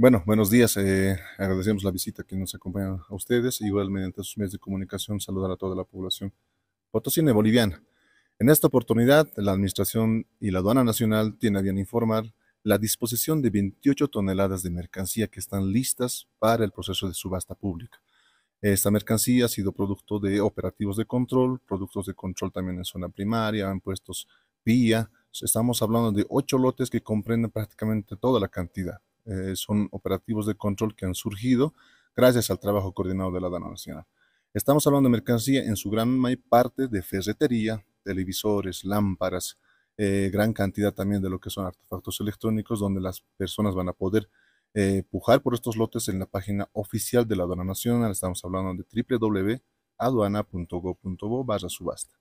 Bueno, buenos días. Eh, agradecemos la visita que nos acompaña a ustedes. Igual, mediante sus medios de comunicación, saludar a toda la población potosina boliviana. En esta oportunidad, la Administración y la Aduana Nacional tienen a bien informar la disposición de 28 toneladas de mercancía que están listas para el proceso de subasta pública. Esta mercancía ha sido producto de operativos de control, productos de control también en zona primaria, en puestos vía. Estamos hablando de ocho lotes que comprenden prácticamente toda la cantidad. Eh, son operativos de control que han surgido gracias al trabajo coordinado de la Dana Nacional. Estamos hablando de mercancía en su gran parte de ferretería, televisores, lámparas, eh, gran cantidad también de lo que son artefactos electrónicos, donde las personas van a poder eh, pujar por estos lotes en la página oficial de la Aduana Nacional. Estamos hablando de www.aduana.go.bo barra subasta.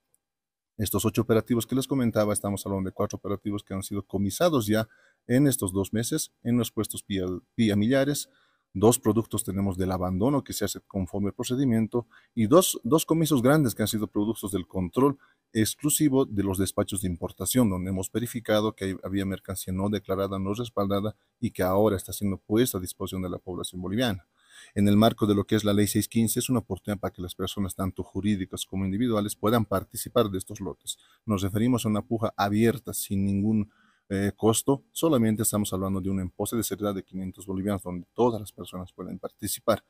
Estos ocho operativos que les comentaba, estamos hablando de cuatro operativos que han sido comisados ya en estos dos meses en los puestos Pía Millares. Dos productos tenemos del abandono que se hace conforme al procedimiento y dos, dos comisos grandes que han sido productos del control exclusivo de los despachos de importación, donde hemos verificado que había mercancía no declarada, no respaldada y que ahora está siendo puesta a disposición de la población boliviana en el marco de lo que es la ley 615, es una oportunidad para que las personas, tanto jurídicas como individuales, puedan participar de estos lotes. Nos referimos a una puja abierta, sin ningún eh, costo. Solamente estamos hablando de un empose de seriedad de 500 bolivianos, donde todas las personas pueden participar.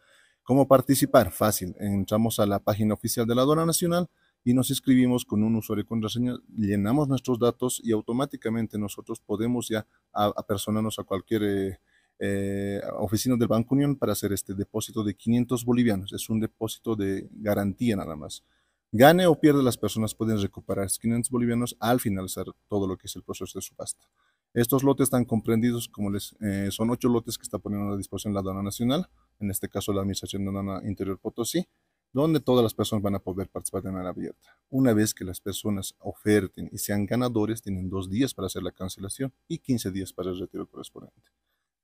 ¿Cómo participar? Fácil. Entramos a la página oficial de la Aduana Nacional y nos inscribimos con un usuario y contraseña, llenamos nuestros datos y automáticamente nosotros podemos ya apersonarnos a cualquier eh, eh, oficinas del Banco Unión para hacer este depósito de 500 bolivianos. Es un depósito de garantía nada más. Gane o pierde las personas pueden recuperar 500 bolivianos al finalizar todo lo que es el proceso de subasta. Estos lotes están comprendidos como les, eh, son ocho lotes que está poniendo a disposición la Dona Nacional, en este caso la Administración de Dona Interior Potosí, donde todas las personas van a poder participar de manera abierta. Una vez que las personas oferten y sean ganadores, tienen dos días para hacer la cancelación y 15 días para el retiro correspondiente.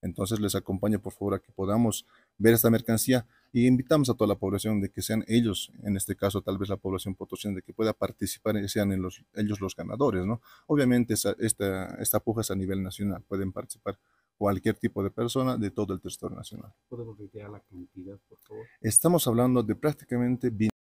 Entonces les acompaño por favor a que podamos ver esta mercancía y invitamos a toda la población de que sean ellos, en este caso tal vez la población potosina, de que pueda participar y sean ellos los ganadores, ¿no? Obviamente esta, esta puja es a nivel nacional, pueden participar cualquier tipo de persona de todo el territorio nacional. ¿Podemos retirar la cantidad, por favor? Estamos hablando de prácticamente